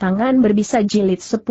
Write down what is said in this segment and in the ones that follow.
tangan berbisa jilid 10.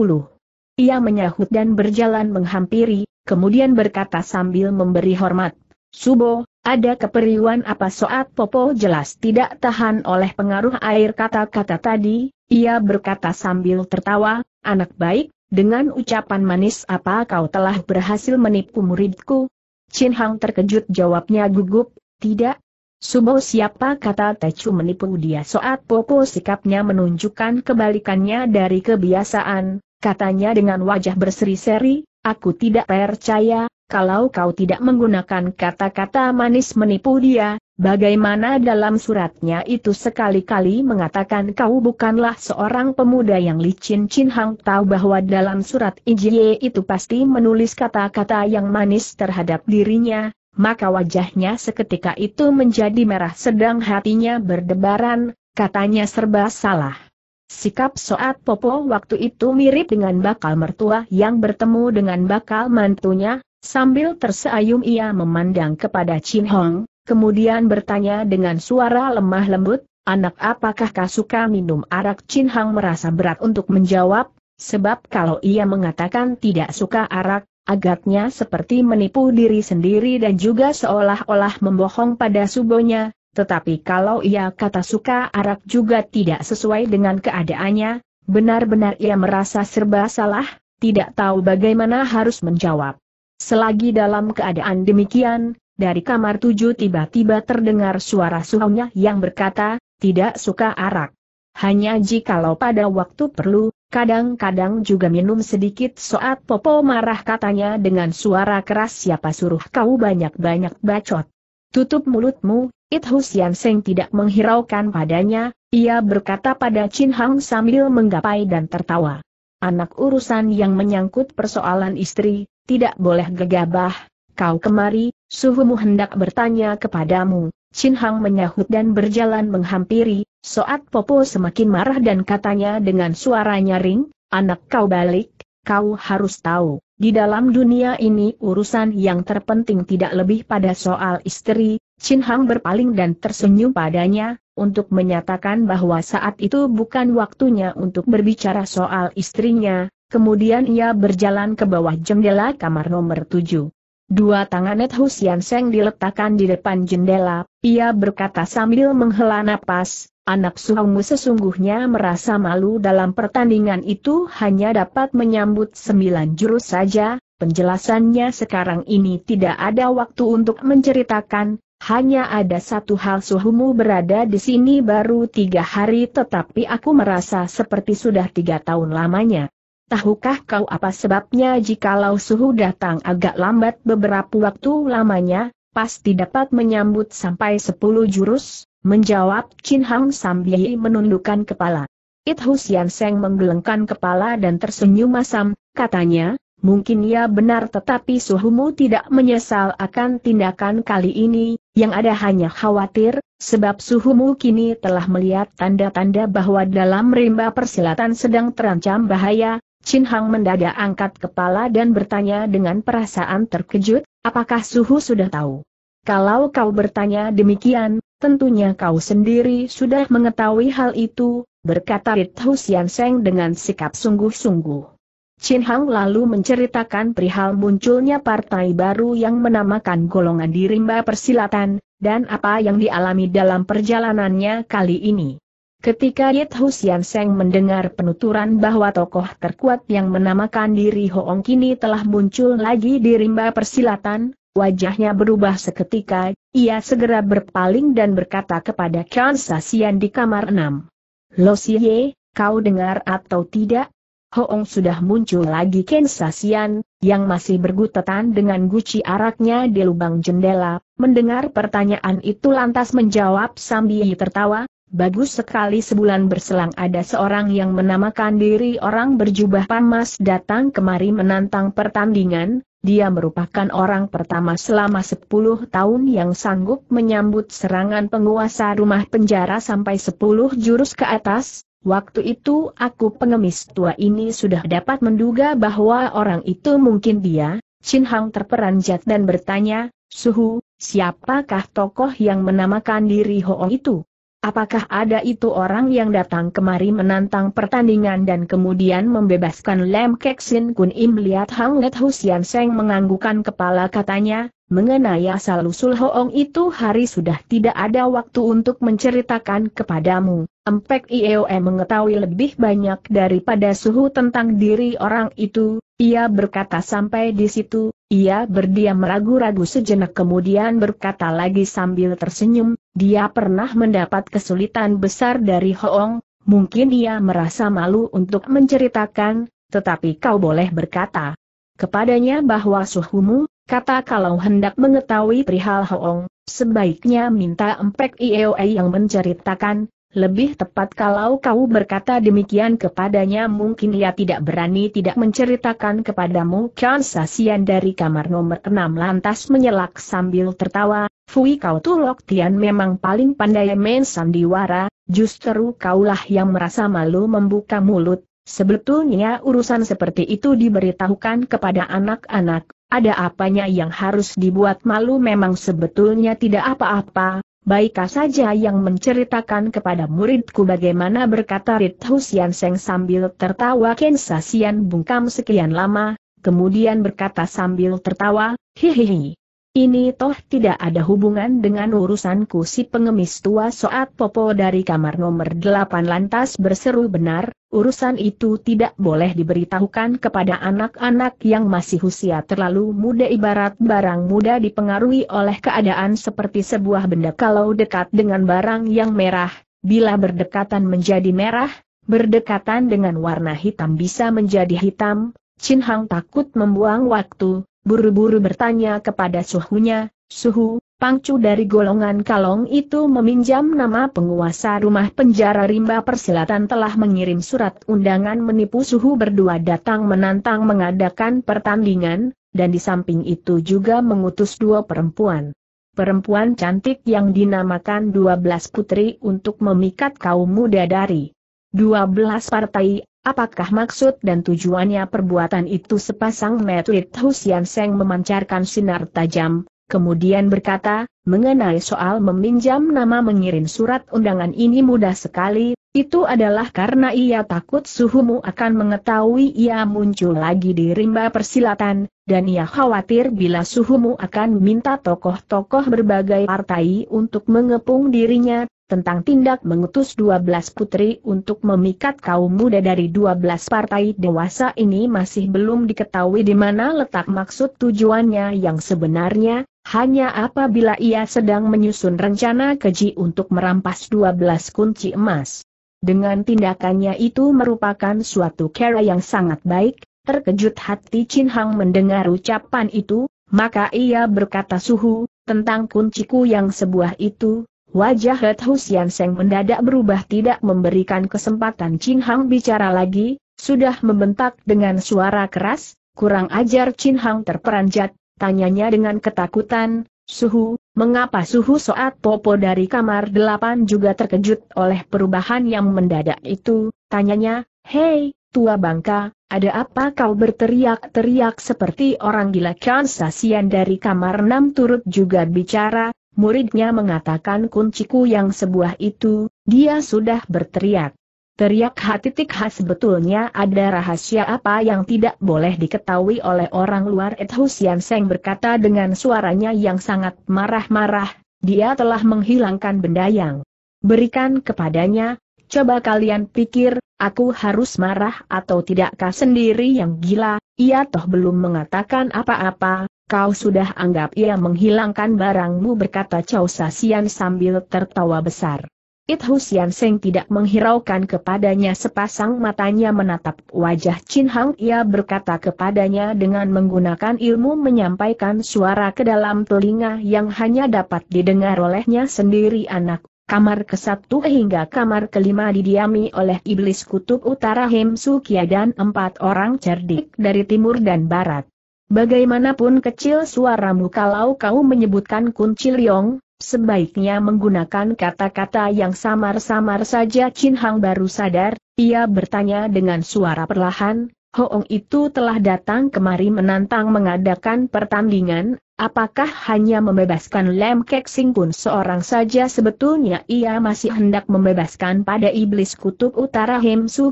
Ia menyahut dan berjalan menghampiri, kemudian berkata sambil memberi hormat, Subo, ada keperluan apa soat Popo jelas tidak tahan oleh pengaruh air kata-kata tadi, ia berkata sambil tertawa, anak baik, dengan ucapan manis apa kau telah berhasil menipu muridku? Chin Hang terkejut jawabnya gugup, tidak, Subo siapa kata Tecu menipu dia Saat Popo sikapnya menunjukkan kebalikannya dari kebiasaan, katanya dengan wajah berseri-seri, aku tidak percaya, kalau kau tidak menggunakan kata-kata manis menipu dia, bagaimana dalam suratnya itu sekali-kali mengatakan kau bukanlah seorang pemuda yang licin Chin Hang tahu bahwa dalam surat Injil itu pasti menulis kata-kata yang manis terhadap dirinya, maka wajahnya seketika itu menjadi merah sedang hatinya berdebaran, katanya serba salah. Sikap Soat Popo waktu itu mirip dengan bakal mertua yang bertemu dengan bakal mantunya, sambil terseayum ia memandang kepada Chin Hong, kemudian bertanya dengan suara lemah lembut, anak apakah kau suka minum arak Chin Hong merasa berat untuk menjawab, sebab kalau ia mengatakan tidak suka arak, agaknya seperti menipu diri sendiri dan juga seolah-olah membohong pada subonya, tetapi kalau ia kata suka arak juga tidak sesuai dengan keadaannya, benar-benar ia merasa serba salah, tidak tahu bagaimana harus menjawab. Selagi dalam keadaan demikian, dari kamar tujuh tiba-tiba terdengar suara suhunya yang berkata, tidak suka arak. Hanya jikalau pada waktu perlu, Kadang-kadang juga minum sedikit soat Popo marah katanya dengan suara keras siapa suruh kau banyak-banyak bacot. Tutup mulutmu, It Husian Seng tidak menghiraukan padanya, ia berkata pada Chin Hang sambil menggapai dan tertawa. Anak urusan yang menyangkut persoalan istri, tidak boleh gegabah, kau kemari, suhumu hendak bertanya kepadamu, Chin Hang menyahut dan berjalan menghampiri, Soat Popo semakin marah dan katanya dengan suara nyaring, anak kau balik, kau harus tahu, di dalam dunia ini urusan yang terpenting tidak lebih pada soal istri, Chin Hang berpaling dan tersenyum padanya, untuk menyatakan bahwa saat itu bukan waktunya untuk berbicara soal istrinya, kemudian ia berjalan ke bawah jendela kamar nomor tujuh. Dua tangan Net Husian Seng diletakkan di depan jendela, ia berkata sambil menghela napas, anak suhamu sesungguhnya merasa malu dalam pertandingan itu hanya dapat menyambut sembilan jurus saja, penjelasannya sekarang ini tidak ada waktu untuk menceritakan, hanya ada satu hal suhumu berada di sini baru tiga hari tetapi aku merasa seperti sudah tiga tahun lamanya. Tahukah kau apa sebabnya jikalau suhu datang agak lambat beberapa waktu lamanya, pasti dapat menyambut sampai 10 jurus? Menjawab Chin Hang sambil menundukkan kepala. It Husian Seng menggelengkan kepala dan tersenyum masam, katanya, mungkin ya benar tetapi suhumu tidak menyesal akan tindakan kali ini, yang ada hanya khawatir, sebab suhumu kini telah melihat tanda-tanda bahwa dalam rimba persilatan sedang terancam bahaya, Chin Hang mendadak angkat kepala dan bertanya dengan perasaan terkejut, apakah Suhu sudah tahu? Kalau kau bertanya demikian, tentunya kau sendiri sudah mengetahui hal itu, berkata Rit Husian Seng dengan sikap sungguh-sungguh. Chin Hang lalu menceritakan perihal munculnya partai baru yang menamakan golongan di rimba persilatan, dan apa yang dialami dalam perjalanannya kali ini. Ketika Yit Husian Seng mendengar penuturan bahwa tokoh terkuat yang menamakan diri Hoong kini telah muncul lagi di rimba persilatan, wajahnya berubah seketika, ia segera berpaling dan berkata kepada Khan Sasian di kamar 6. Lo Ye, kau dengar atau tidak? Hoong sudah muncul lagi Ken Sasian, yang masih bergutetan dengan guci araknya di lubang jendela, mendengar pertanyaan itu lantas menjawab sambil tertawa, Bagus sekali sebulan berselang ada seorang yang menamakan diri orang berjubah panas datang kemari menantang pertandingan, dia merupakan orang pertama selama 10 tahun yang sanggup menyambut serangan penguasa rumah penjara sampai 10 jurus ke atas, Waktu itu aku pengemis tua ini sudah dapat menduga bahwa orang itu mungkin dia, Chin Hang terperanjat dan bertanya, Suhu, siapakah tokoh yang menamakan diri Hoong itu? Apakah ada itu orang yang datang kemari menantang pertandingan dan kemudian membebaskan Lem Kek Sin Kun Im lihat Hang Net Husian Seng menganggukan kepala katanya, mengenai asal usul Hoong itu hari sudah tidak ada waktu untuk menceritakan kepadamu. Empek IOM e mengetahui lebih banyak daripada suhu tentang diri orang itu, ia berkata sampai di situ, ia berdiam ragu-ragu sejenak kemudian berkata lagi sambil tersenyum, dia pernah mendapat kesulitan besar dari Hoong, mungkin dia merasa malu untuk menceritakan, tetapi kau boleh berkata kepadanya bahwa suhumu, kata kalau hendak mengetahui perihal Hoong, sebaiknya minta Empek Ioi yang menceritakan, lebih tepat kalau kau berkata demikian kepadanya mungkin ia tidak berani tidak menceritakan kepadamu Kian Sasian dari kamar nomor enam lantas menyelak sambil tertawa, Fui kau Lok Tian memang paling pandai main sandiwara, justru kaulah yang merasa malu membuka mulut, sebetulnya urusan seperti itu diberitahukan kepada anak-anak, ada apanya yang harus dibuat malu memang sebetulnya tidak apa-apa, Baikkah saja yang menceritakan kepada muridku bagaimana berkata Rit Husian Seng sambil tertawa Ken Sasian bungkam sekian lama, kemudian berkata sambil tertawa, hihihi, ini toh tidak ada hubungan dengan urusanku si pengemis tua soat popo dari kamar nomor 8 lantas berseru benar, urusan itu tidak boleh diberitahukan kepada anak-anak yang masih usia terlalu muda ibarat barang muda dipengaruhi oleh keadaan seperti sebuah benda kalau dekat dengan barang yang merah, bila berdekatan menjadi merah, berdekatan dengan warna hitam bisa menjadi hitam, Chin Hang takut membuang waktu, buru-buru bertanya kepada suhunya, suhu, pangcu dari golongan kalong itu meminjam nama penguasa rumah penjara rimba persilatan telah mengirim surat undangan menipu suhu berdua datang menantang mengadakan pertandingan, dan di samping itu juga mengutus dua perempuan. Perempuan cantik yang dinamakan dua belas putri untuk memikat kaum muda dari dua belas partai Apakah maksud dan tujuannya perbuatan itu sepasang metrit Husian Seng memancarkan sinar tajam, kemudian berkata, mengenai soal meminjam nama mengirim surat undangan ini mudah sekali, itu adalah karena ia takut suhumu akan mengetahui ia muncul lagi di rimba persilatan, dan ia khawatir bila suhumu akan minta tokoh-tokoh berbagai partai untuk mengepung dirinya, tentang tindak mengutus 12 putri untuk memikat kaum muda dari 12 partai dewasa ini masih belum diketahui di mana letak maksud tujuannya yang sebenarnya, hanya apabila ia sedang menyusun rencana keji untuk merampas 12 kunci emas. Dengan tindakannya itu merupakan suatu cara yang sangat baik, terkejut hati Chin Hang mendengar ucapan itu, maka ia berkata suhu, tentang kunciku yang sebuah itu, Wajah Red Husian Seng mendadak berubah tidak memberikan kesempatan Chin Hang bicara lagi, sudah membentak dengan suara keras, kurang ajar Chin Hang terperanjat, tanyanya dengan ketakutan, Suhu, mengapa Suhu Soat Popo dari kamar delapan juga terkejut oleh perubahan yang mendadak itu, tanyanya, Hei, tua bangka, ada apa kau berteriak-teriak seperti orang gila Kansasian dari kamar enam turut juga bicara, muridnya mengatakan kunciku yang sebuah itu, dia sudah berteriak. Teriak hatitik khas betulnya ada rahasia apa yang tidak boleh diketahui oleh orang luar Ethusian Seng berkata dengan suaranya yang sangat marah-marah, dia telah menghilangkan benda yang berikan kepadanya, coba kalian pikir, aku harus marah atau tidakkah sendiri yang gila, ia toh belum mengatakan apa-apa, Kau sudah anggap ia menghilangkan barangmu berkata Chow Sasian sambil tertawa besar. It Husian Seng tidak menghiraukan kepadanya sepasang matanya menatap wajah Chin Hang ia berkata kepadanya dengan menggunakan ilmu menyampaikan suara ke dalam telinga yang hanya dapat didengar olehnya sendiri anak kamar ke-1 hingga kamar ke-5 didiami oleh iblis kutub utara Hem Sukia dan empat orang cerdik dari timur dan barat. Bagaimanapun kecil suaramu kalau kau menyebutkan kunci liong, sebaiknya menggunakan kata-kata yang samar-samar saja Chin Hang baru sadar, ia bertanya dengan suara perlahan, Hoong itu telah datang kemari menantang mengadakan pertandingan, Apakah hanya membebaskan Lem Kek Sing pun seorang saja sebetulnya ia masih hendak membebaskan pada iblis kutub utara Hem Su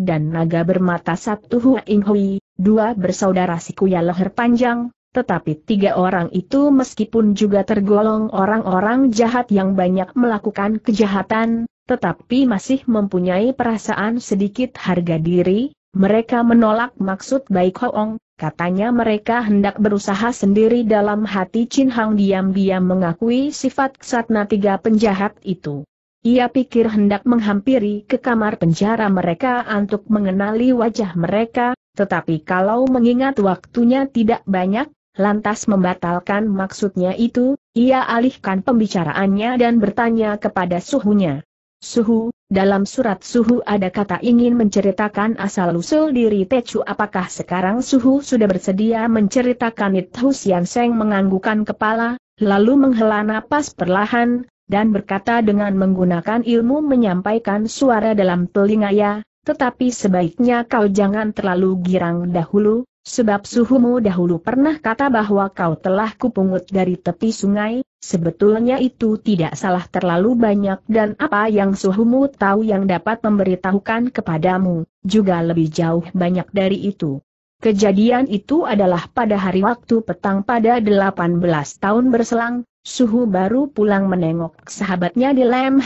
dan naga bermata satu Hua In Hui, dua bersaudara sikuya leher panjang, tetapi tiga orang itu meskipun juga tergolong orang-orang jahat yang banyak melakukan kejahatan, tetapi masih mempunyai perasaan sedikit harga diri, mereka menolak maksud baik Hoong, katanya mereka hendak berusaha sendiri dalam hati Chin Hang diam-diam mengakui sifat Satna tiga penjahat itu. Ia pikir hendak menghampiri ke kamar penjara mereka untuk mengenali wajah mereka, tetapi kalau mengingat waktunya tidak banyak, lantas membatalkan maksudnya itu, ia alihkan pembicaraannya dan bertanya kepada suhunya. Suhu, dalam surat Suhu ada kata ingin menceritakan asal-usul diri Techu. apakah sekarang Suhu sudah bersedia menceritakan Itu Siang Seng menganggukan kepala, lalu menghela napas perlahan, dan berkata dengan menggunakan ilmu menyampaikan suara dalam telinga ya. tetapi sebaiknya kau jangan terlalu girang dahulu, Sebab suhumu dahulu pernah kata bahwa kau telah kupungut dari tepi sungai, sebetulnya itu tidak salah terlalu banyak dan apa yang suhumu tahu yang dapat memberitahukan kepadamu, juga lebih jauh banyak dari itu. Kejadian itu adalah pada hari waktu petang pada 18 tahun berselang, Suhu baru pulang menengok sahabatnya di Lam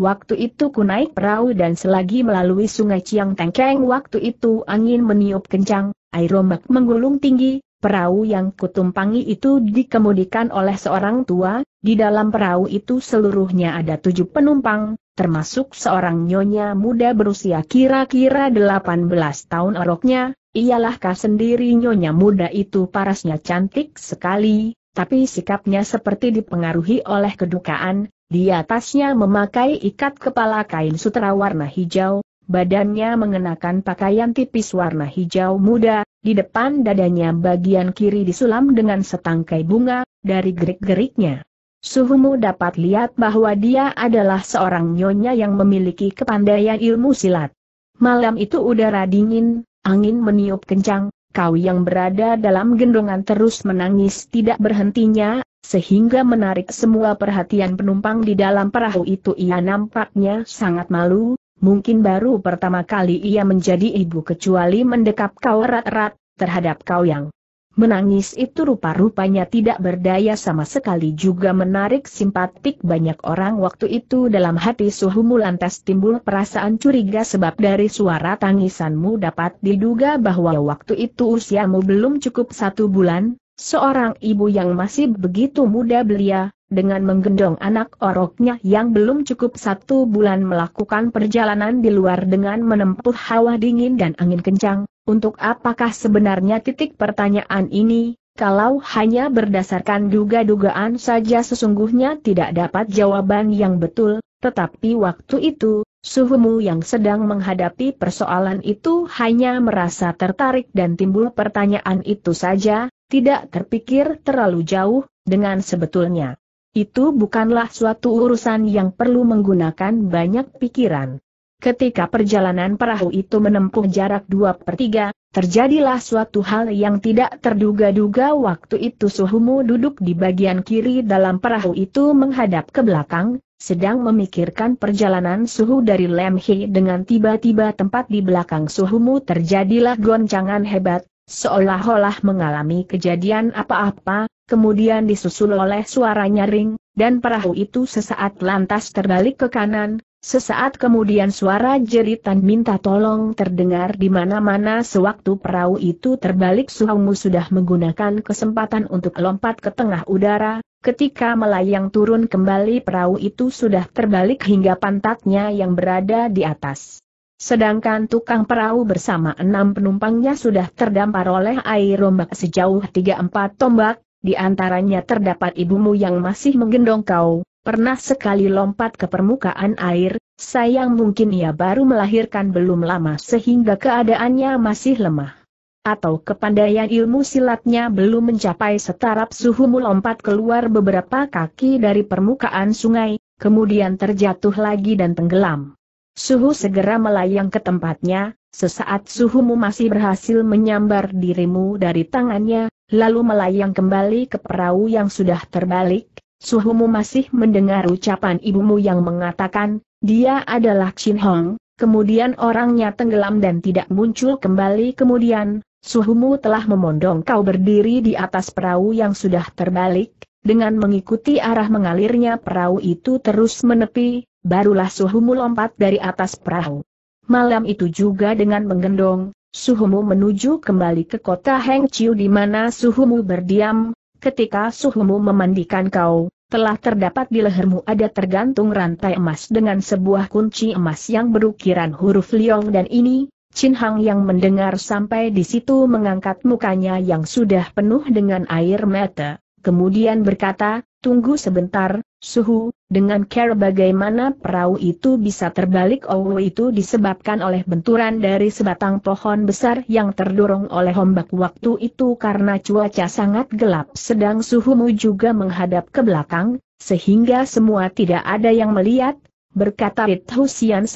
Waktu itu ku naik perahu dan selagi melalui sungai Ciang Tengkeng waktu itu angin meniup kencang, air ombak menggulung tinggi, perahu yang kutumpangi itu dikemudikan oleh seorang tua, di dalam perahu itu seluruhnya ada tujuh penumpang, termasuk seorang nyonya muda berusia kira-kira 18 tahun oroknya, ialah kah sendiri nyonya muda itu parasnya cantik sekali, tapi sikapnya seperti dipengaruhi oleh kedukaan, di atasnya memakai ikat kepala kain sutra warna hijau, badannya mengenakan pakaian tipis warna hijau muda, di depan dadanya bagian kiri disulam dengan setangkai bunga, dari gerik-geriknya. Suhumu dapat lihat bahwa dia adalah seorang nyonya yang memiliki kepandaian ilmu silat. Malam itu udara dingin, angin meniup kencang, kau yang berada dalam gendongan terus menangis tidak berhentinya, sehingga menarik semua perhatian penumpang di dalam perahu itu ia nampaknya sangat malu, mungkin baru pertama kali ia menjadi ibu kecuali mendekap kau erat-erat, terhadap kau yang menangis itu rupa-rupanya tidak berdaya sama sekali juga menarik simpatik banyak orang waktu itu dalam hati suhumu lantas timbul perasaan curiga sebab dari suara tangisanmu dapat diduga bahwa waktu itu usiamu belum cukup satu bulan, Seorang ibu yang masih begitu muda belia, dengan menggendong anak oroknya yang belum cukup satu bulan melakukan perjalanan di luar dengan menempuh hawa dingin dan angin kencang, untuk apakah sebenarnya titik pertanyaan ini, kalau hanya berdasarkan duga-dugaan saja sesungguhnya tidak dapat jawaban yang betul, tetapi waktu itu, suhumu yang sedang menghadapi persoalan itu hanya merasa tertarik dan timbul pertanyaan itu saja, tidak terpikir terlalu jauh, dengan sebetulnya. Itu bukanlah suatu urusan yang perlu menggunakan banyak pikiran. Ketika perjalanan perahu itu menempuh jarak 2 per 3, terjadilah suatu hal yang tidak terduga-duga waktu itu suhumu duduk di bagian kiri dalam perahu itu menghadap ke belakang, sedang memikirkan perjalanan suhu dari Lemhi dengan tiba-tiba tempat di belakang suhumu terjadilah goncangan hebat, seolah-olah mengalami kejadian apa-apa, kemudian disusul oleh suara nyaring, dan perahu itu sesaat lantas terbalik ke kanan, Sesaat kemudian suara jeritan minta tolong terdengar di mana-mana sewaktu perahu itu terbalik Suhaumu sudah menggunakan kesempatan untuk lompat ke tengah udara, ketika melayang turun kembali perahu itu sudah terbalik hingga pantatnya yang berada di atas. Sedangkan tukang perahu bersama enam penumpangnya sudah terdampar oleh air rombak sejauh 3 empat tombak, di antaranya terdapat ibumu yang masih menggendong kau, pernah sekali lompat ke permukaan air, sayang mungkin ia baru melahirkan belum lama sehingga keadaannya masih lemah. Atau kepandaian ilmu silatnya belum mencapai setaraf suhumu lompat keluar beberapa kaki dari permukaan sungai, kemudian terjatuh lagi dan tenggelam. Suhu segera melayang ke tempatnya, sesaat suhumu masih berhasil menyambar dirimu dari tangannya, lalu melayang kembali ke perahu yang sudah terbalik, suhumu masih mendengar ucapan ibumu yang mengatakan, dia adalah Chin Hong, kemudian orangnya tenggelam dan tidak muncul kembali kemudian, suhumu telah memondong kau berdiri di atas perahu yang sudah terbalik, dengan mengikuti arah mengalirnya perahu itu terus menepi, barulah Suhumu lompat dari atas perahu. Malam itu juga dengan menggendong, Suhumu menuju kembali ke kota Hengqiu di mana Suhumu berdiam, ketika Suhumu memandikan kau, telah terdapat di lehermu ada tergantung rantai emas dengan sebuah kunci emas yang berukiran huruf Liong dan ini, Chin Hang yang mendengar sampai di situ mengangkat mukanya yang sudah penuh dengan air mata, kemudian berkata, Tunggu sebentar, suhu, dengan care bagaimana perahu itu bisa terbalik Owo itu disebabkan oleh benturan dari sebatang pohon besar yang terdorong oleh ombak waktu itu karena cuaca sangat gelap sedang suhumu juga menghadap ke belakang, sehingga semua tidak ada yang melihat, berkata Rit Husian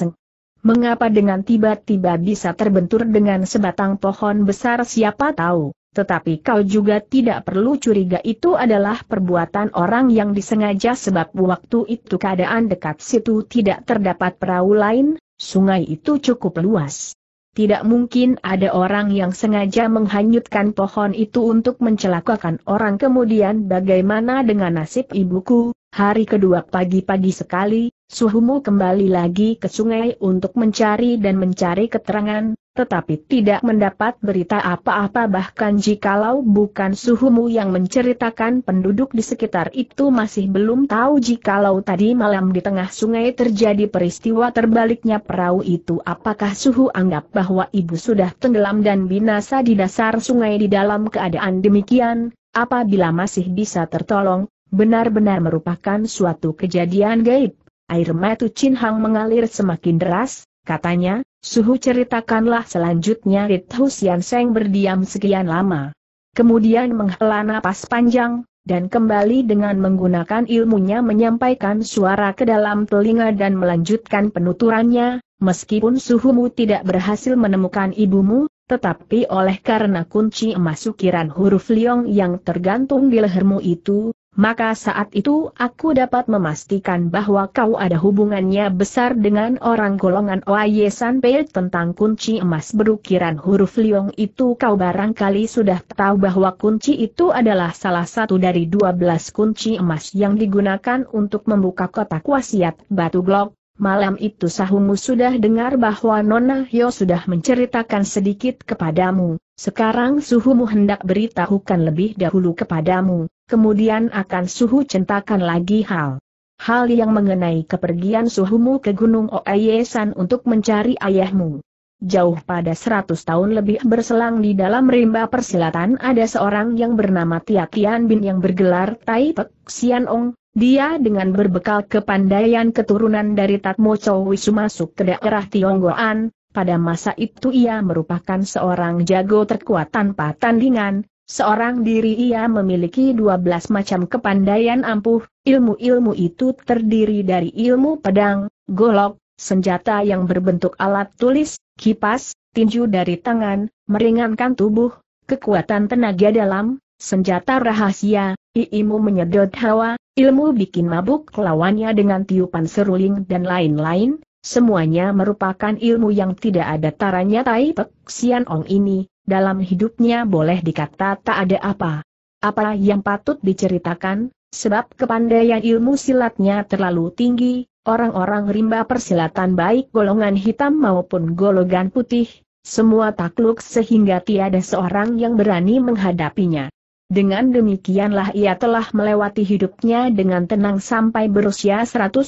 Mengapa dengan tiba-tiba bisa terbentur dengan sebatang pohon besar siapa tahu? tetapi kau juga tidak perlu curiga itu adalah perbuatan orang yang disengaja sebab waktu itu keadaan dekat situ tidak terdapat perahu lain, sungai itu cukup luas. Tidak mungkin ada orang yang sengaja menghanyutkan pohon itu untuk mencelakakan orang kemudian bagaimana dengan nasib ibuku, hari kedua pagi-pagi sekali, Suhumu kembali lagi ke sungai untuk mencari dan mencari keterangan, tetapi tidak mendapat berita apa-apa bahkan jikalau bukan Suhumu yang menceritakan penduduk di sekitar itu masih belum tahu jikalau tadi malam di tengah sungai terjadi peristiwa terbaliknya perahu itu apakah Suhu anggap bahwa ibu sudah tenggelam dan binasa di dasar sungai di dalam keadaan demikian, apabila masih bisa tertolong, benar-benar merupakan suatu kejadian gaib. Air mata Chin Hang mengalir semakin deras, katanya, Suhu ceritakanlah selanjutnya Rit siang Seng berdiam sekian lama. Kemudian menghela napas panjang, dan kembali dengan menggunakan ilmunya menyampaikan suara ke dalam telinga dan melanjutkan penuturannya, meskipun suhumu tidak berhasil menemukan ibumu, tetapi oleh karena kunci emas ukiran huruf liong yang tergantung di lehermu itu, maka saat itu aku dapat memastikan bahwa kau ada hubungannya besar dengan orang golongan Oye Sanpei tentang kunci emas berukiran huruf liong itu kau barangkali sudah tahu bahwa kunci itu adalah salah satu dari 12 kunci emas yang digunakan untuk membuka kotak wasiat batu glok, Malam itu Sahumu sudah dengar bahwa Nona yo sudah menceritakan sedikit kepadamu, sekarang Suhumu hendak beritahukan lebih dahulu kepadamu, kemudian akan Suhu centakan lagi hal. Hal yang mengenai kepergian Suhumu ke Gunung Oayesan untuk mencari ayahmu. Jauh pada seratus tahun lebih berselang di dalam rimba persilatan ada seorang yang bernama Tia Tian Bin yang bergelar Tai Pek Xian Ong, dia dengan berbekal kepandaian keturunan dari Tatmo Wisu masuk ke daerah Tionggoan, pada masa itu ia merupakan seorang jago terkuat tanpa tandingan, Seorang diri ia memiliki 12 macam kepandaian ampuh, ilmu-ilmu itu terdiri dari ilmu pedang, golok, senjata yang berbentuk alat tulis, kipas, tinju dari tangan, meringankan tubuh, kekuatan tenaga dalam, senjata rahasia, ilmu menyedot hawa, ilmu bikin mabuk lawannya dengan tiupan seruling dan lain-lain, semuanya merupakan ilmu yang tidak ada taranya Tai Pek Sian Ong ini, dalam hidupnya boleh dikata tak ada apa. Apa yang patut diceritakan, sebab kepandaian ilmu silatnya terlalu tinggi, orang-orang rimba persilatan baik golongan hitam maupun golongan putih, semua takluk sehingga tiada seorang yang berani menghadapinya. Dengan demikianlah ia telah melewati hidupnya dengan tenang sampai berusia 109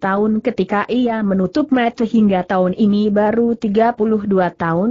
tahun ketika ia menutup mata hingga tahun ini baru 32 tahun.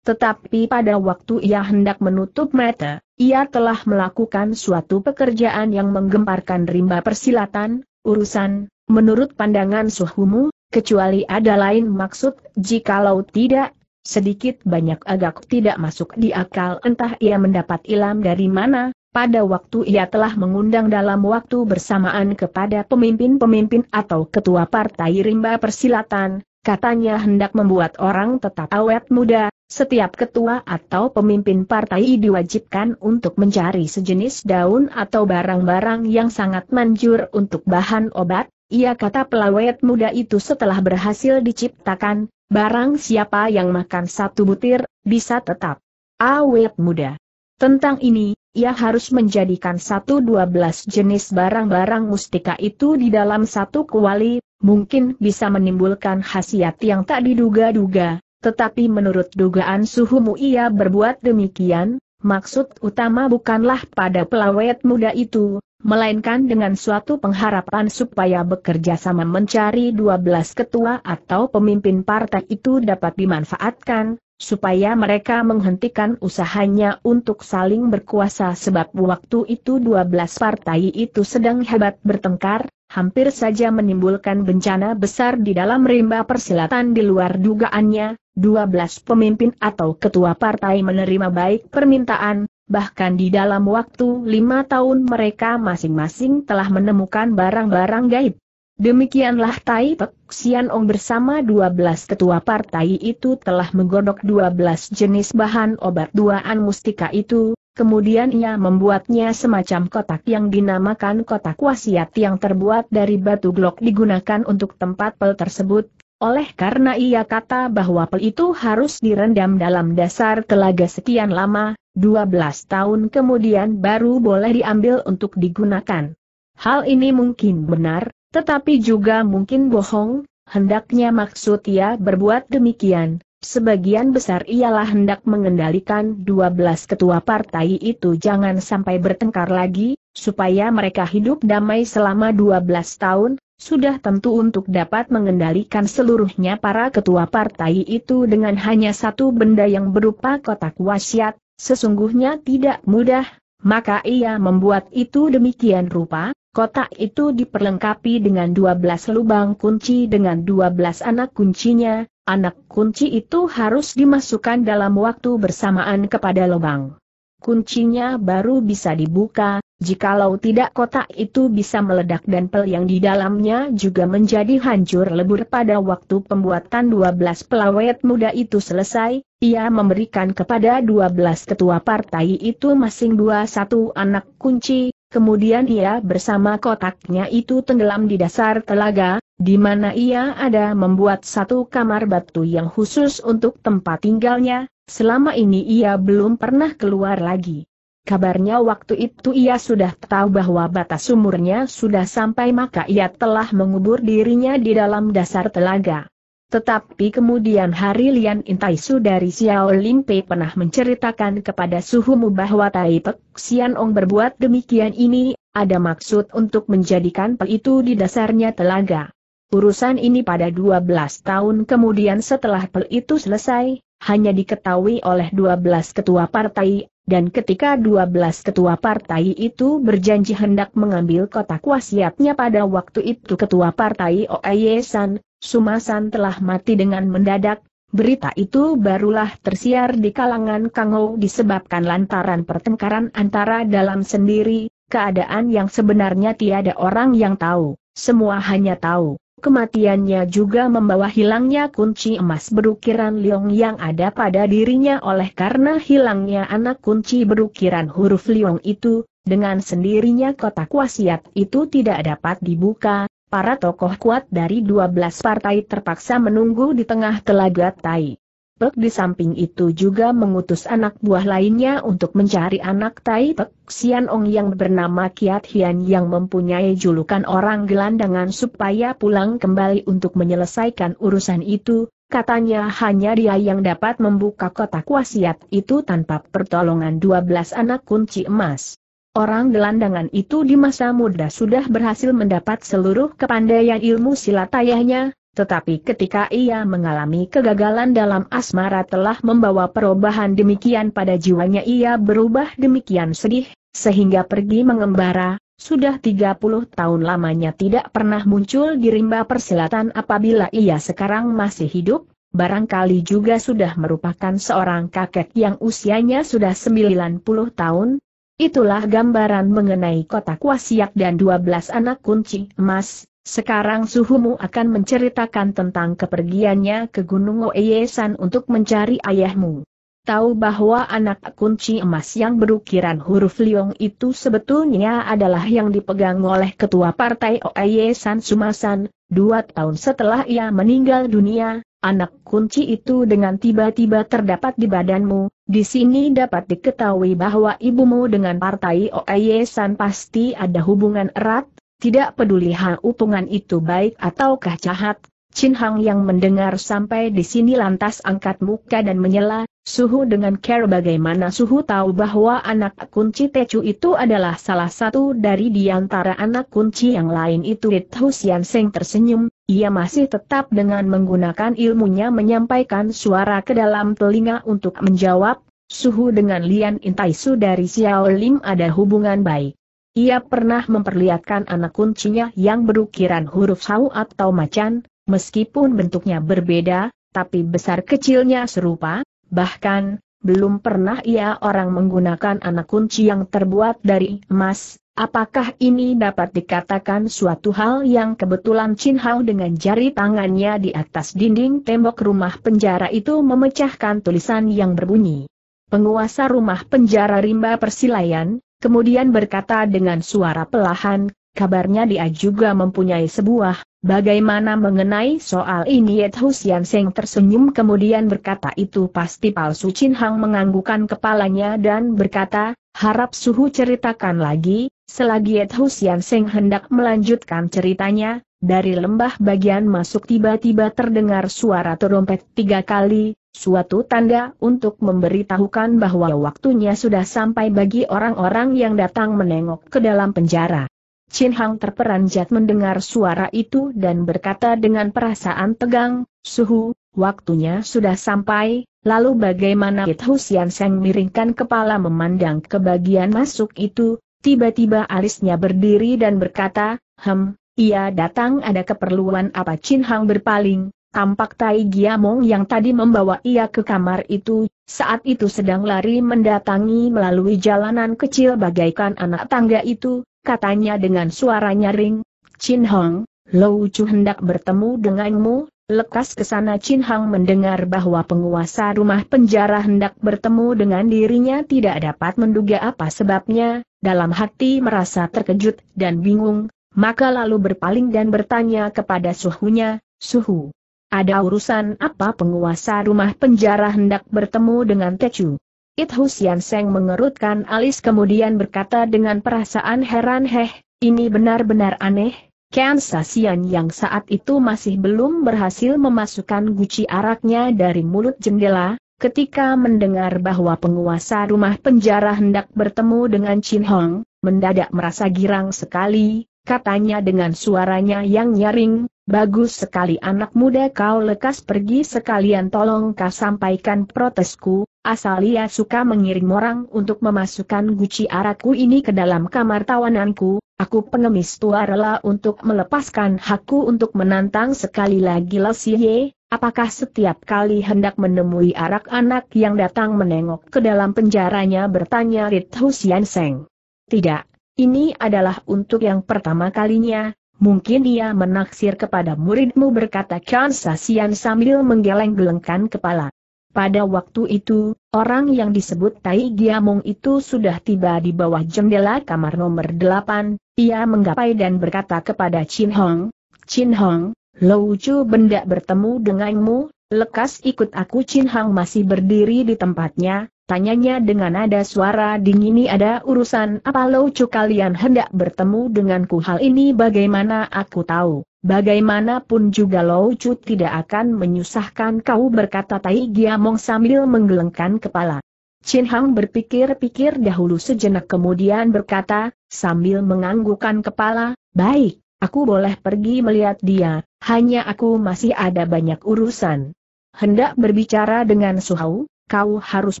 Tetapi pada waktu ia hendak menutup mata, ia telah melakukan suatu pekerjaan yang menggemparkan rimba persilatan, urusan, menurut pandangan suhumu, kecuali ada lain maksud, jikalau tidak, Sedikit banyak agak tidak masuk di akal entah ia mendapat ilam dari mana, pada waktu ia telah mengundang dalam waktu bersamaan kepada pemimpin-pemimpin atau ketua partai rimba persilatan, katanya hendak membuat orang tetap awet muda, setiap ketua atau pemimpin partai diwajibkan untuk mencari sejenis daun atau barang-barang yang sangat manjur untuk bahan obat, ia kata pelawet muda itu setelah berhasil diciptakan, barang siapa yang makan satu butir, bisa tetap awet muda. Tentang ini, ia harus menjadikan satu dua belas jenis barang-barang mustika itu di dalam satu kuali, mungkin bisa menimbulkan khasiat yang tak diduga-duga, tetapi menurut dugaan suhumu ia berbuat demikian, maksud utama bukanlah pada pelawet muda itu, melainkan dengan suatu pengharapan supaya bekerja sama mencari 12 ketua atau pemimpin partai itu dapat dimanfaatkan, supaya mereka menghentikan usahanya untuk saling berkuasa sebab waktu itu 12 partai itu sedang hebat bertengkar, hampir saja menimbulkan bencana besar di dalam rimba persilatan di luar dugaannya, 12 pemimpin atau ketua partai menerima baik permintaan, bahkan di dalam waktu lima tahun mereka masing-masing telah menemukan barang-barang gaib. Demikianlah Tai Pek Sian Ong bersama belas ketua partai itu telah menggodok dua belas jenis bahan obat duaan mustika itu, kemudian ia membuatnya semacam kotak yang dinamakan kotak wasiat yang terbuat dari batu glok digunakan untuk tempat pel tersebut, oleh karena ia kata bahwa pel itu harus direndam dalam dasar telaga sekian lama, 12 tahun kemudian baru boleh diambil untuk digunakan. Hal ini mungkin benar, tetapi juga mungkin bohong, hendaknya maksud ia berbuat demikian. Sebagian besar ialah hendak mengendalikan 12 ketua partai itu jangan sampai bertengkar lagi, supaya mereka hidup damai selama 12 tahun, sudah tentu untuk dapat mengendalikan seluruhnya para ketua partai itu dengan hanya satu benda yang berupa kotak wasiat, sesungguhnya tidak mudah, maka ia membuat itu demikian rupa, kotak itu diperlengkapi dengan 12 lubang kunci dengan 12 anak kuncinya, anak kunci itu harus dimasukkan dalam waktu bersamaan kepada lubang. Kuncinya baru bisa dibuka, Jikalau tidak kotak itu bisa meledak dan pel yang di dalamnya juga menjadi hancur lebur pada waktu pembuatan 12 pelawet muda itu selesai, ia memberikan kepada 12 ketua partai itu masing dua satu anak kunci, kemudian ia bersama kotaknya itu tenggelam di dasar telaga, di mana ia ada membuat satu kamar batu yang khusus untuk tempat tinggalnya, selama ini ia belum pernah keluar lagi. Kabarnya waktu itu ia sudah tahu bahwa batas umurnya sudah sampai maka ia telah mengubur dirinya di dalam dasar telaga. Tetapi kemudian hari Lian Intai su dari Xiao Pei pernah menceritakan kepada Suhumu bahwa Tai Pek Xian Ong berbuat demikian ini, ada maksud untuk menjadikan pel itu di dasarnya telaga. Urusan ini pada 12 tahun kemudian setelah pel itu selesai, hanya diketahui oleh 12 ketua partai, dan ketika 12 ketua partai itu berjanji hendak mengambil kotak wasiatnya pada waktu itu ketua partai Oayesan, Sumasan telah mati dengan mendadak, berita itu barulah tersiar di kalangan Kangou disebabkan lantaran pertengkaran antara dalam sendiri, keadaan yang sebenarnya tiada orang yang tahu, semua hanya tahu Kematiannya juga membawa hilangnya kunci emas berukiran Liong yang ada pada dirinya oleh karena hilangnya anak kunci berukiran huruf Liong itu, dengan sendirinya kotak wasiat itu tidak dapat dibuka, para tokoh kuat dari 12 partai terpaksa menunggu di tengah telaga Tai. Pek di samping itu juga mengutus anak buah lainnya untuk mencari anak Tai Pek Sian Ong yang bernama Kiat Hian yang mempunyai julukan orang gelandangan supaya pulang kembali untuk menyelesaikan urusan itu, katanya hanya dia yang dapat membuka kotak wasiat itu tanpa pertolongan 12 anak kunci emas. Orang gelandangan itu di masa muda sudah berhasil mendapat seluruh kepandaian ilmu silat ayahnya, tetapi ketika ia mengalami kegagalan dalam asmara telah membawa perubahan demikian pada jiwanya ia berubah demikian sedih, sehingga pergi mengembara, sudah 30 tahun lamanya tidak pernah muncul di rimba persilatan apabila ia sekarang masih hidup, barangkali juga sudah merupakan seorang kakek yang usianya sudah 90 tahun. Itulah gambaran mengenai kotak wasiat dan 12 anak kunci emas, sekarang suhumu akan menceritakan tentang kepergiannya ke Gunung Oeyesan untuk mencari ayahmu. Tahu bahwa anak kunci emas yang berukiran huruf liong itu sebetulnya adalah yang dipegang oleh ketua partai Oeyesan Sumasan, dua tahun setelah ia meninggal dunia, anak kunci itu dengan tiba-tiba terdapat di badanmu, di sini dapat diketahui bahwa ibumu dengan partai Oeyesan pasti ada hubungan erat, tidak peduli hal upungan itu baik ataukah jahat, Chin Hang yang mendengar sampai di sini lantas angkat muka dan menyela, Suhu dengan care bagaimana Suhu tahu bahwa anak kunci Tecu itu adalah salah satu dari di antara anak kunci yang lain itu Rit Husian Seng tersenyum, ia masih tetap dengan menggunakan ilmunya menyampaikan suara ke dalam telinga untuk menjawab, Suhu dengan Lian Intaisu dari Xiao Lim ada hubungan baik. Ia pernah memperlihatkan anak kuncinya yang berukiran huruf hau atau macan, meskipun bentuknya berbeda, tapi besar kecilnya serupa, bahkan, belum pernah ia orang menggunakan anak kunci yang terbuat dari emas, Apakah ini dapat dikatakan suatu hal yang kebetulan Chin Hao dengan jari tangannya di atas dinding tembok rumah penjara itu memecahkan tulisan yang berbunyi. Penguasa rumah penjara rimba persilayan, Kemudian berkata dengan suara pelahan, kabarnya dia juga mempunyai sebuah, bagaimana mengenai soal ini Yet Husian Seng tersenyum kemudian berkata itu pasti palsu Chin Hang menganggukan kepalanya dan berkata, harap suhu ceritakan lagi, selagi Yet Husian Seng hendak melanjutkan ceritanya, dari lembah bagian masuk tiba-tiba terdengar suara terompet tiga kali, suatu tanda untuk memberitahukan bahwa waktunya sudah sampai bagi orang-orang yang datang menengok ke dalam penjara. Chin Hang terperanjat mendengar suara itu dan berkata dengan perasaan tegang, Suhu, waktunya sudah sampai, lalu bagaimana It Husian Seng miringkan kepala memandang ke bagian masuk itu, tiba-tiba alisnya berdiri dan berkata, Hem, ia datang ada keperluan apa Chin Hang berpaling, Tampak Tai Giamong yang tadi membawa ia ke kamar itu, saat itu sedang lari mendatangi melalui jalanan kecil bagaikan anak tangga itu, katanya dengan suara nyaring, Chin Hong, Lou Chu hendak bertemu denganmu, lekas ke sana Chin Hong mendengar bahwa penguasa rumah penjara hendak bertemu dengan dirinya tidak dapat menduga apa sebabnya, dalam hati merasa terkejut dan bingung, maka lalu berpaling dan bertanya kepada suhunya, Suhu, ada urusan apa penguasa rumah penjara hendak bertemu dengan Tecu? It Siang Seng mengerutkan alis kemudian berkata dengan perasaan heran heh, ini benar-benar aneh, Ken Sasian yang saat itu masih belum berhasil memasukkan guci araknya dari mulut jendela, ketika mendengar bahwa penguasa rumah penjara hendak bertemu dengan Chin Hong, mendadak merasa girang sekali, katanya dengan suaranya yang nyaring, bagus sekali anak muda kau lekas pergi sekalian tolong kau sampaikan protesku, asal ia suka mengiring orang untuk memasukkan guci arakku ini ke dalam kamar tawananku, aku pengemis tua rela untuk melepaskan hakku untuk menantang sekali lagi Lesiye, apakah setiap kali hendak menemui arak anak yang datang menengok ke dalam penjaranya bertanya Rit Husian Seng. Tidak, ini adalah untuk yang pertama kalinya, mungkin ia menaksir kepada muridmu berkata Chan Sasian sambil menggeleng-gelengkan kepala. Pada waktu itu, orang yang disebut Tai Giamong itu sudah tiba di bawah jendela kamar nomor 8, ia menggapai dan berkata kepada Chin Hong, Chin Hong, ucu benda bertemu denganmu, lekas ikut aku Chin Hong masih berdiri di tempatnya, Tanyanya dengan ada suara dingini ada urusan apa lucu kalian hendak bertemu denganku hal ini bagaimana aku tahu. Bagaimanapun juga cut tidak akan menyusahkan kau berkata Tai Giamong sambil menggelengkan kepala. Chin Hang berpikir-pikir dahulu sejenak kemudian berkata, sambil menganggukan kepala, baik, aku boleh pergi melihat dia, hanya aku masih ada banyak urusan. Hendak berbicara dengan Suhau, kau harus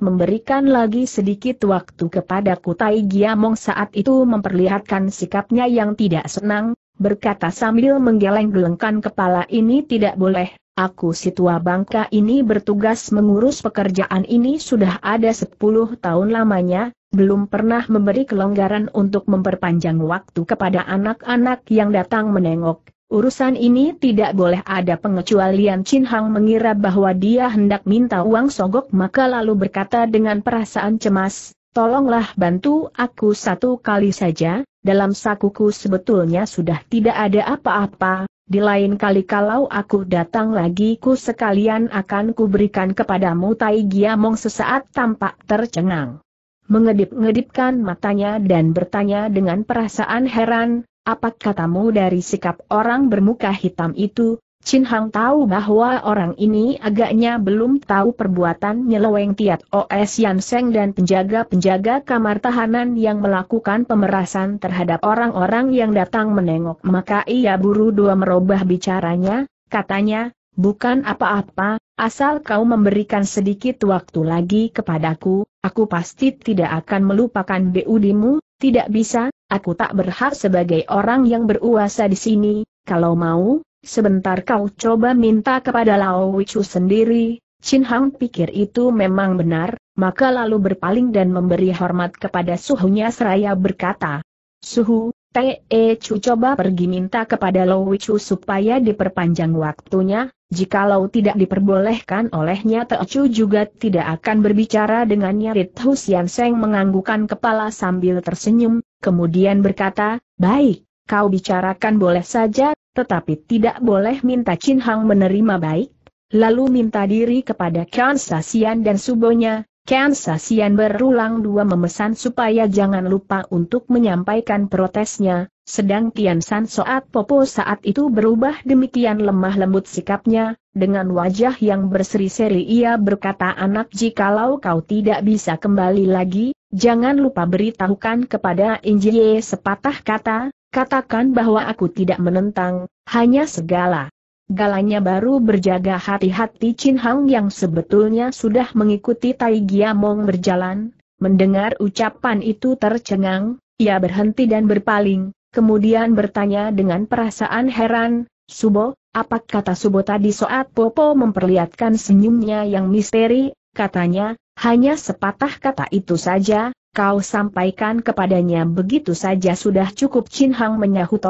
memberikan lagi sedikit waktu kepadaku Tai Giamong saat itu memperlihatkan sikapnya yang tidak senang, berkata sambil menggeleng-gelengkan kepala ini tidak boleh, aku si tua bangka ini bertugas mengurus pekerjaan ini sudah ada 10 tahun lamanya, belum pernah memberi kelonggaran untuk memperpanjang waktu kepada anak-anak yang datang menengok, Urusan ini tidak boleh ada pengecualian Chin Hang mengira bahwa dia hendak minta uang sogok maka lalu berkata dengan perasaan cemas, tolonglah bantu aku satu kali saja, dalam sakuku sebetulnya sudah tidak ada apa-apa, di lain kali kalau aku datang lagi ku sekalian akan kuberikan kepadamu Tai Giamong sesaat tampak tercengang. Mengedip-ngedipkan matanya dan bertanya dengan perasaan heran, apa katamu dari sikap orang bermuka hitam itu? Chin Hang tahu bahwa orang ini agaknya belum tahu perbuatan nyeleweng Tiat O.S. Yan Seng dan penjaga-penjaga kamar tahanan yang melakukan pemerasan terhadap orang-orang yang datang menengok. Maka ia buru-dua merubah bicaranya, katanya, bukan apa-apa, asal kau memberikan sedikit waktu lagi kepadaku, aku pasti tidak akan melupakan mu. tidak bisa, Aku tak berhak sebagai orang yang beruasa di sini, kalau mau, sebentar kau coba minta kepada Lao Wichu sendiri. Chin Hang pikir itu memang benar, maka lalu berpaling dan memberi hormat kepada suhunya seraya berkata, Suhu, Te e Chu coba pergi minta kepada Lao Wichu supaya diperpanjang waktunya, jikalau tidak diperbolehkan olehnya Te Chu juga tidak akan berbicara dengannya Rit Husian Seng menganggukan kepala sambil tersenyum, kemudian berkata, baik, kau bicarakan boleh saja, tetapi tidak boleh minta Chin Hang menerima baik. Lalu minta diri kepada Kian Sasian dan subonya, Kian Sasian berulang dua memesan supaya jangan lupa untuk menyampaikan protesnya, sedang Kian San Soat Popo saat itu berubah demikian lemah lembut sikapnya, dengan wajah yang berseri-seri ia berkata anak jikalau kau tidak bisa kembali lagi, Jangan lupa beritahukan kepada Injie sepatah kata, katakan bahwa aku tidak menentang, hanya segala. Galanya baru berjaga hati-hati Chin Hang yang sebetulnya sudah mengikuti Tai Giamong berjalan, mendengar ucapan itu tercengang, ia berhenti dan berpaling, kemudian bertanya dengan perasaan heran, Subo, apa kata Subo tadi saat Popo memperlihatkan senyumnya yang misteri, katanya, hanya sepatah kata itu saja, kau sampaikan kepadanya begitu saja sudah cukup Chin Hang menyahut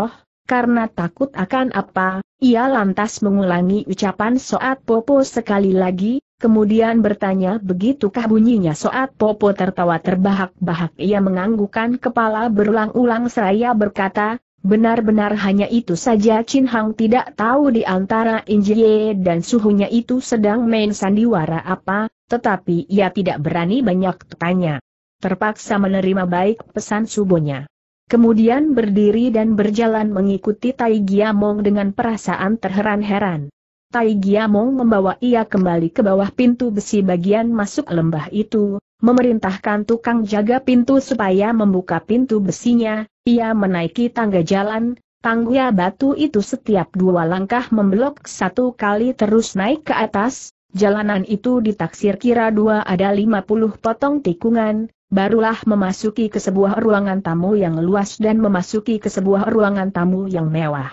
karena takut akan apa, ia lantas mengulangi ucapan Soat Popo sekali lagi, kemudian bertanya begitukah bunyinya Soat Popo tertawa terbahak-bahak ia menganggukan kepala berulang-ulang seraya berkata, benar-benar hanya itu saja Chin Hang tidak tahu di antara Injie dan suhunya itu sedang main sandiwara apa, tetapi ia tidak berani banyak tanya. Terpaksa menerima baik pesan subonya. Kemudian berdiri dan berjalan mengikuti Tai Giamong dengan perasaan terheran-heran. Tai Giamong membawa ia kembali ke bawah pintu besi bagian masuk lembah itu, memerintahkan tukang jaga pintu supaya membuka pintu besinya, ia menaiki tangga jalan, tangga batu itu setiap dua langkah membelok satu kali terus naik ke atas, Jalanan itu ditaksir kira dua ada lima puluh potong tikungan, barulah memasuki ke sebuah ruangan tamu yang luas dan memasuki ke sebuah ruangan tamu yang mewah.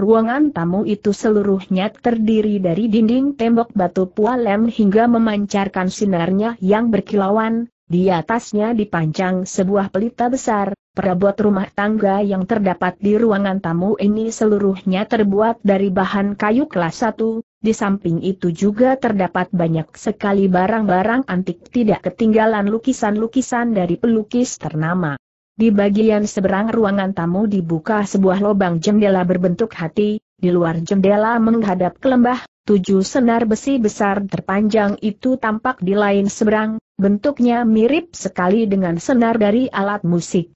Ruangan tamu itu seluruhnya terdiri dari dinding tembok batu pualem hingga memancarkan sinarnya yang berkilauan, di atasnya dipancang sebuah pelita besar, perabot rumah tangga yang terdapat di ruangan tamu ini seluruhnya terbuat dari bahan kayu kelas 1, di samping itu juga terdapat banyak sekali barang-barang antik tidak ketinggalan lukisan-lukisan dari pelukis ternama. Di bagian seberang ruangan tamu dibuka sebuah lubang jendela berbentuk hati, di luar jendela menghadap ke lembah, tujuh senar besi besar terpanjang itu tampak di lain seberang, bentuknya mirip sekali dengan senar dari alat musik.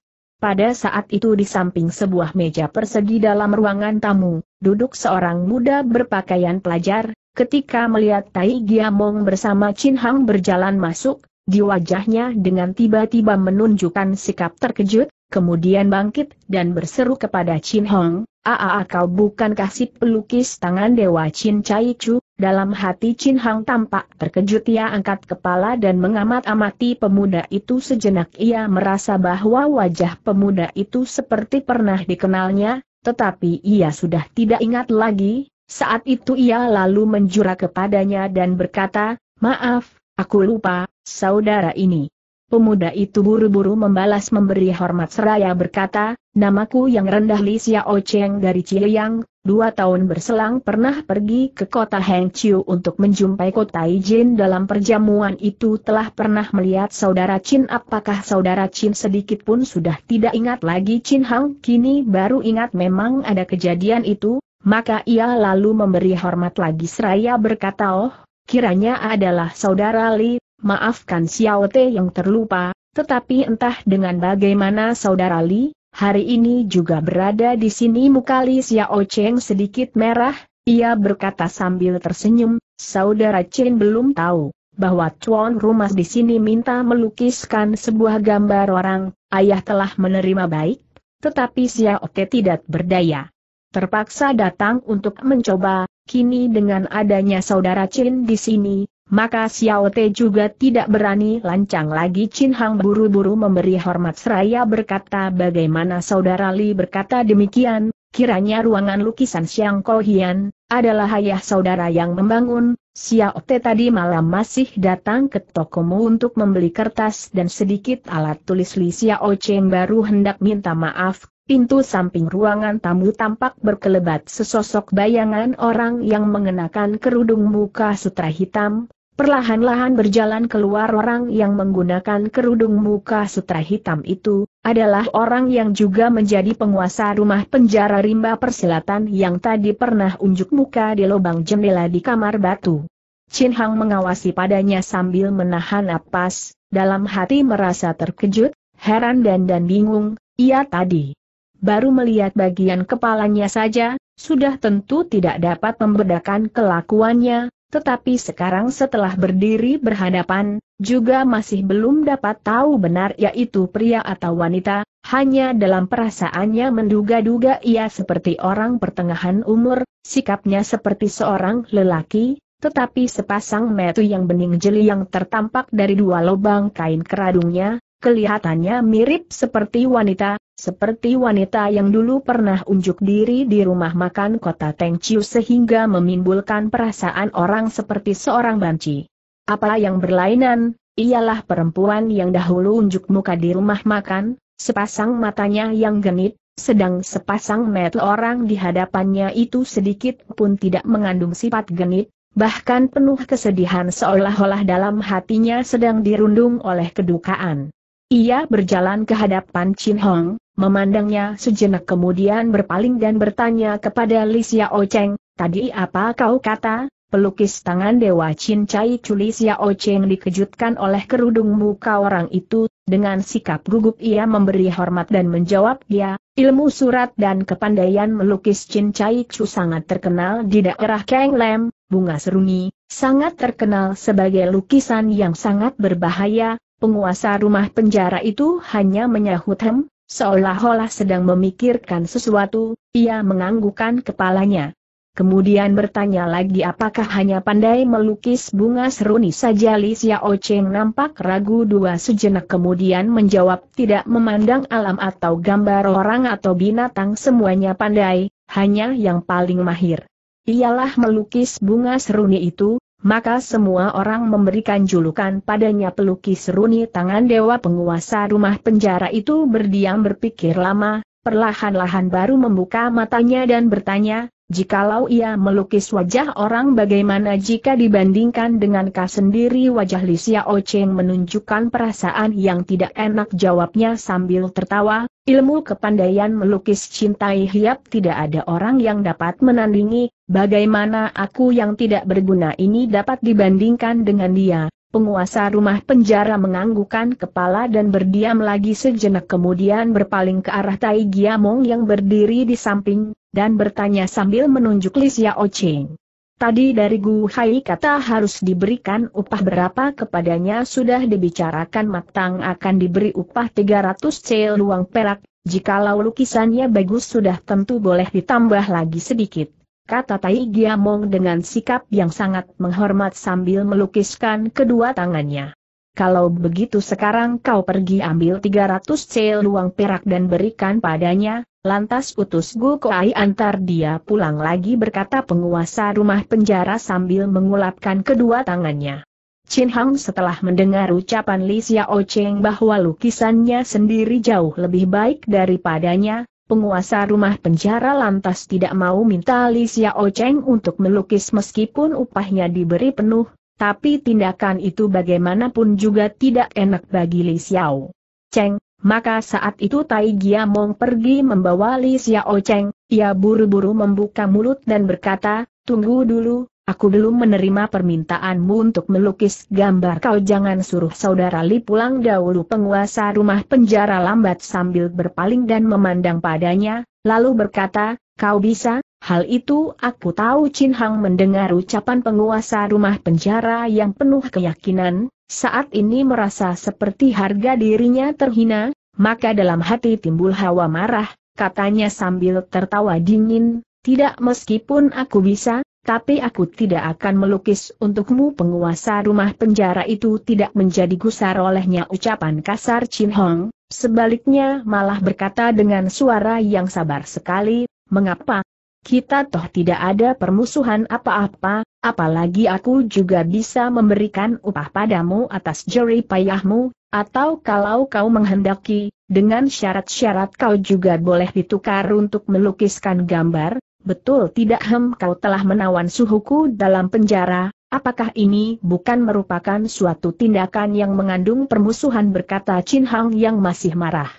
Pada saat itu di samping sebuah meja persegi dalam ruangan tamu, duduk seorang muda berpakaian pelajar, ketika melihat Tai Giamong bersama Chin Hang berjalan masuk, di wajahnya dengan tiba-tiba menunjukkan sikap terkejut, kemudian bangkit dan berseru kepada Chin Hong, Aa kau bukan kasih pelukis tangan Dewa Chin Chai Chu? Dalam hati Chin Hong tampak terkejut ia angkat kepala dan mengamat-amati pemuda itu sejenak ia merasa bahwa wajah pemuda itu seperti pernah dikenalnya, tetapi ia sudah tidak ingat lagi, saat itu ia lalu menjura kepadanya dan berkata, maaf, aku lupa, saudara ini. Pemuda itu buru-buru membalas memberi hormat seraya berkata, namaku yang rendah li Xiao Cheng dari Ciyang, dua tahun berselang pernah pergi ke kota Hengqiu untuk menjumpai kota Ijin dalam perjamuan itu telah pernah melihat saudara Chin apakah saudara Chin sedikit pun sudah tidak ingat lagi Chin Hang kini baru ingat memang ada kejadian itu, maka ia lalu memberi hormat lagi seraya berkata oh, kiranya adalah saudara Li, maafkan Xiao Te yang terlupa, tetapi entah dengan bagaimana saudara Li, hari ini juga berada di sini Muka Li Xiao Cheng sedikit merah, ia berkata sambil tersenyum, saudara Chen belum tahu bahwa tuan rumah di sini minta melukiskan sebuah gambar orang, ayah telah menerima baik, tetapi Xiao Te tidak berdaya. Terpaksa datang untuk mencoba, kini dengan adanya saudara Chen di sini, maka Xiao Te juga tidak berani lancang lagi Chin Hang buru-buru memberi hormat seraya berkata bagaimana saudara Li berkata demikian, kiranya ruangan lukisan Xiang Ko Hian, adalah ayah saudara yang membangun, Xiao Te tadi malam masih datang ke tokomu untuk membeli kertas dan sedikit alat tulis Li Xiao Cheng baru hendak minta maaf, Pintu samping ruangan tamu tampak berkelebat sesosok bayangan orang yang mengenakan kerudung muka sutra hitam, Perlahan-lahan berjalan keluar orang yang menggunakan kerudung muka sutra hitam itu, adalah orang yang juga menjadi penguasa rumah penjara rimba persilatan yang tadi pernah unjuk muka di lubang jendela di kamar batu. Chin Hang mengawasi padanya sambil menahan napas, dalam hati merasa terkejut, heran dan dan bingung, ia tadi baru melihat bagian kepalanya saja, sudah tentu tidak dapat membedakan kelakuannya, tetapi sekarang setelah berdiri berhadapan, juga masih belum dapat tahu benar yaitu pria atau wanita, hanya dalam perasaannya menduga-duga ia seperti orang pertengahan umur, sikapnya seperti seorang lelaki, tetapi sepasang metu yang bening jeli yang tertampak dari dua lubang kain keradungnya, kelihatannya mirip seperti wanita, seperti wanita yang dulu pernah unjuk diri di rumah makan kota Tengciu sehingga memimbulkan perasaan orang seperti seorang banci. Apa yang berlainan, ialah perempuan yang dahulu unjuk muka di rumah makan, sepasang matanya yang genit, sedang sepasang mata orang di hadapannya itu sedikit pun tidak mengandung sifat genit, bahkan penuh kesedihan seolah-olah dalam hatinya sedang dirundung oleh kedukaan. Ia berjalan ke hadapan Chin Hong, memandangnya sejenak kemudian berpaling dan bertanya kepada Li Xiao Cheng, tadi apa kau kata? Pelukis tangan Dewa Chin Chai Li Xiao Cheng dikejutkan oleh kerudung muka orang itu, dengan sikap gugup ia memberi hormat dan menjawab dia, ya, ilmu surat dan kepandaian melukis Chin Chai Chu sangat terkenal di daerah Kang Lam, Bunga Serungi, sangat terkenal sebagai lukisan yang sangat berbahaya, Penguasa rumah penjara itu hanya menyahut hem, seolah-olah sedang memikirkan sesuatu, ia menganggukkan kepalanya. Kemudian bertanya lagi apakah hanya pandai melukis bunga seruni saja Li Xiao Cheng nampak ragu dua sejenak kemudian menjawab tidak memandang alam atau gambar orang atau binatang semuanya pandai, hanya yang paling mahir. Ialah melukis bunga seruni itu, maka semua orang memberikan julukan padanya pelukis runi tangan dewa penguasa rumah penjara itu berdiam berpikir lama, perlahan-lahan baru membuka matanya dan bertanya, Jikalau ia melukis wajah orang bagaimana jika dibandingkan dengan Ka sendiri wajah Lisia Ocheng menunjukkan perasaan yang tidak enak jawabnya sambil tertawa, ilmu kepandaian melukis cintai hiap tidak ada orang yang dapat menandingi, bagaimana aku yang tidak berguna ini dapat dibandingkan dengan dia, Penguasa rumah penjara menganggukan kepala dan berdiam lagi sejenak kemudian berpaling ke arah Tai Giamong yang berdiri di samping, dan bertanya sambil menunjuk Li Xiao Qing. Tadi dari Gu Hai kata harus diberikan upah berapa kepadanya sudah dibicarakan matang akan diberi upah 300 cel luang perak, jikalau lukisannya bagus sudah tentu boleh ditambah lagi sedikit. Kata Tai Giamong dengan sikap yang sangat menghormat sambil melukiskan kedua tangannya. Kalau begitu sekarang kau pergi ambil 300 cel luang perak dan berikan padanya, lantas utus Gu Koai antar dia pulang lagi berkata penguasa rumah penjara sambil mengulapkan kedua tangannya. Chin Hang setelah mendengar ucapan Li Xiao Cheng bahwa lukisannya sendiri jauh lebih baik daripadanya, penguasa rumah penjara lantas tidak mau minta Li Xiao Cheng untuk melukis meskipun upahnya diberi penuh, tapi tindakan itu bagaimanapun juga tidak enak bagi Li Xiao. Cheng, maka saat itu Tai Giamong pergi membawa Li Xiao Cheng, ia buru-buru membuka mulut dan berkata, tunggu dulu, Aku belum menerima permintaanmu untuk melukis gambar kau jangan suruh saudara Li pulang dahulu penguasa rumah penjara lambat sambil berpaling dan memandang padanya, lalu berkata, kau bisa, Hal itu aku tahu Chin Hang mendengar ucapan penguasa rumah penjara yang penuh keyakinan, saat ini merasa seperti harga dirinya terhina, maka dalam hati timbul hawa marah, katanya sambil tertawa dingin, tidak meskipun aku bisa, tapi aku tidak akan melukis untukmu penguasa rumah penjara itu tidak menjadi gusar olehnya ucapan kasar Chin Hong, sebaliknya malah berkata dengan suara yang sabar sekali, mengapa, kita toh tidak ada permusuhan apa-apa, apalagi aku juga bisa memberikan upah padamu atas jerih payahmu, atau kalau kau menghendaki, dengan syarat-syarat kau juga boleh ditukar untuk melukiskan gambar, betul tidak hem kau telah menawan suhuku dalam penjara, apakah ini bukan merupakan suatu tindakan yang mengandung permusuhan berkata Chin Hang yang masih marah.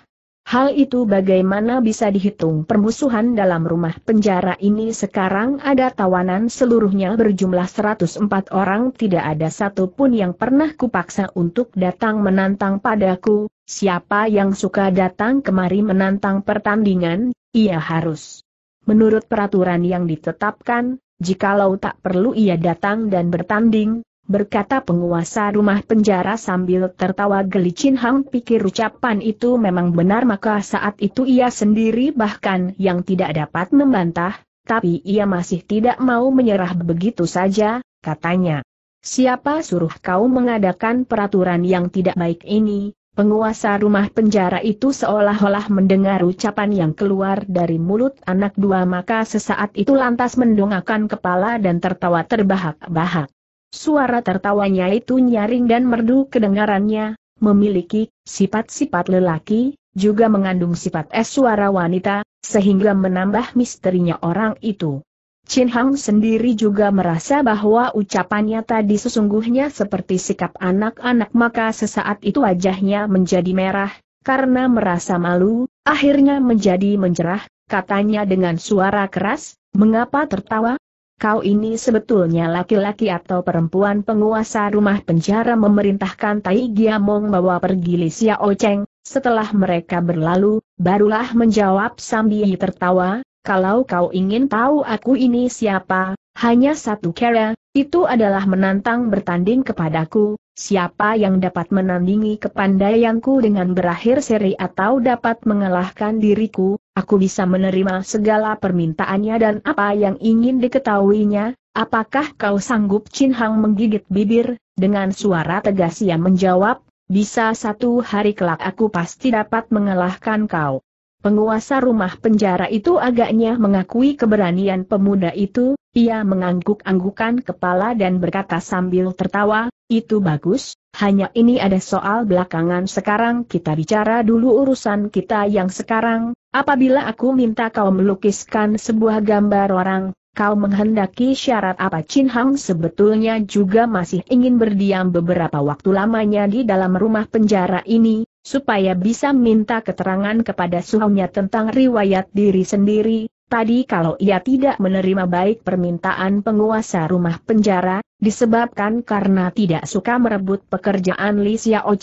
Hal itu bagaimana bisa dihitung permusuhan dalam rumah penjara ini sekarang ada tawanan seluruhnya berjumlah 104 orang tidak ada satupun yang pernah kupaksa untuk datang menantang padaku, siapa yang suka datang kemari menantang pertandingan, ia harus. Menurut peraturan yang ditetapkan, jikalau tak perlu ia datang dan bertanding, berkata penguasa rumah penjara sambil tertawa gelicin Hang pikir ucapan itu memang benar maka saat itu ia sendiri bahkan yang tidak dapat membantah, tapi ia masih tidak mau menyerah begitu saja, katanya. Siapa suruh kau mengadakan peraturan yang tidak baik ini? Penguasa rumah penjara itu seolah-olah mendengar ucapan yang keluar dari mulut anak dua maka sesaat itu lantas mendongakkan kepala dan tertawa terbahak-bahak. Suara tertawanya itu nyaring dan merdu kedengarannya, memiliki sifat-sifat lelaki, juga mengandung sifat es suara wanita, sehingga menambah misterinya orang itu. Chin Hang sendiri juga merasa bahwa ucapannya tadi sesungguhnya seperti sikap anak-anak maka sesaat itu wajahnya menjadi merah, karena merasa malu, akhirnya menjadi menjerah, katanya dengan suara keras, mengapa tertawa? kau ini sebetulnya laki-laki atau perempuan penguasa rumah penjara memerintahkan Tai Giamong bawa pergi Li Xiao setelah mereka berlalu, barulah menjawab sambil tertawa, kalau kau ingin tahu aku ini siapa, hanya satu kera, itu adalah menantang bertanding kepadaku, siapa yang dapat menandingi kepandaianku dengan berakhir seri atau dapat mengalahkan diriku, Aku bisa menerima segala permintaannya dan apa yang ingin diketahuinya, apakah kau sanggup Chin Hang menggigit bibir, dengan suara tegas ia menjawab, bisa satu hari kelak aku pasti dapat mengalahkan kau. Penguasa rumah penjara itu agaknya mengakui keberanian pemuda itu, ia mengangguk-anggukan kepala dan berkata sambil tertawa, itu bagus, hanya ini ada soal belakangan sekarang kita bicara dulu urusan kita yang sekarang, Apabila aku minta kau melukiskan sebuah gambar orang, kau menghendaki syarat apa Chin Hang sebetulnya juga masih ingin berdiam beberapa waktu lamanya di dalam rumah penjara ini, supaya bisa minta keterangan kepada suhunya tentang riwayat diri sendiri. Tadi kalau ia tidak menerima baik permintaan penguasa rumah penjara, disebabkan karena tidak suka merebut pekerjaan Li Xiao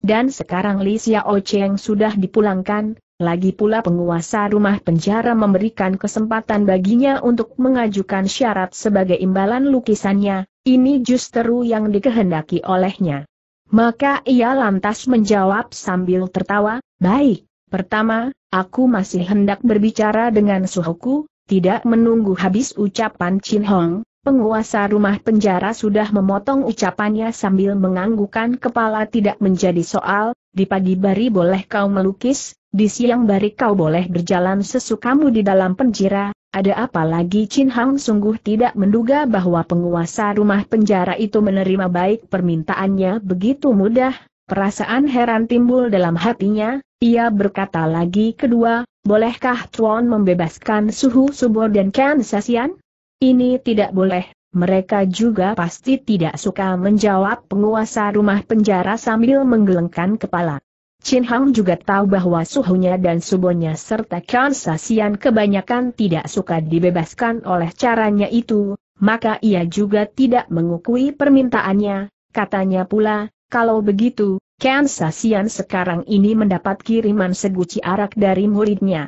Dan sekarang Li Xiao sudah dipulangkan, lagi pula penguasa rumah penjara memberikan kesempatan baginya untuk mengajukan syarat sebagai imbalan lukisannya, ini justru yang dikehendaki olehnya. Maka ia lantas menjawab sambil tertawa, baik, pertama, aku masih hendak berbicara dengan suhuku, tidak menunggu habis ucapan Chin Hong, Penguasa rumah penjara sudah memotong ucapannya sambil menganggukan kepala tidak menjadi soal, di pagi hari boleh kau melukis, di siang barik kau boleh berjalan sesukamu di dalam penjara, ada apa lagi Chin Hang sungguh tidak menduga bahwa penguasa rumah penjara itu menerima baik permintaannya begitu mudah, perasaan heran timbul dalam hatinya, ia berkata lagi kedua, bolehkah Tuan membebaskan suhu Subo dan Ken Sasian? Ini tidak boleh, mereka juga pasti tidak suka menjawab penguasa rumah penjara sambil menggelengkan kepala. Chin Hang juga tahu bahwa suhunya dan subonya serta Kansasian kebanyakan tidak suka dibebaskan oleh caranya itu, maka ia juga tidak mengukui permintaannya, katanya pula, kalau begitu, Kansasian sekarang ini mendapat kiriman seguci arak dari muridnya.